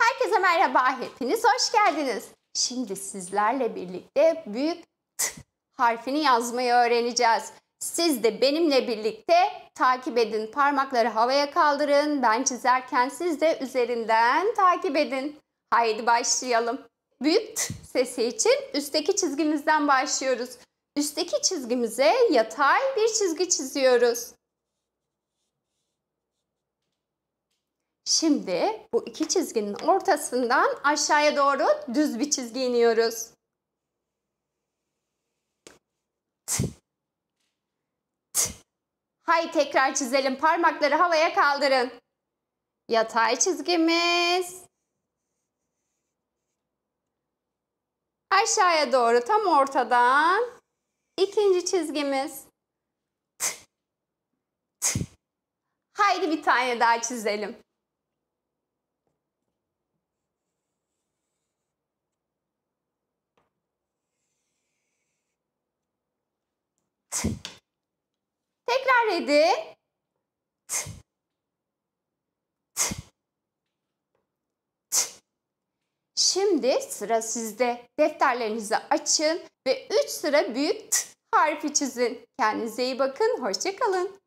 Herkese merhaba, hepiniz hoş geldiniz. Şimdi sizlerle birlikte büyük T harfini yazmayı öğreneceğiz. Siz de benimle birlikte takip edin. Parmakları havaya kaldırın. Ben çizerken siz de üzerinden takip edin. Haydi başlayalım. Büyük T sesi için üstteki çizgimizden başlıyoruz. Üstteki çizgimize yatay bir çizgi çiziyoruz. Şimdi bu iki çizginin ortasından aşağıya doğru düz bir çizgi iniyoruz. T, Hay tekrar çizelim. Parmakları havaya kaldırın. Yatay çizgimiz. Aşağıya doğru tam ortadan ikinci çizgimiz. Haydi bir tane daha çizelim. Tekrar edin. T. T. T. Şimdi sıra sizde. Defterlerinizi açın ve 3 sıra büyük T harfi çizin. Kendinize iyi bakın. Hoşçakalın.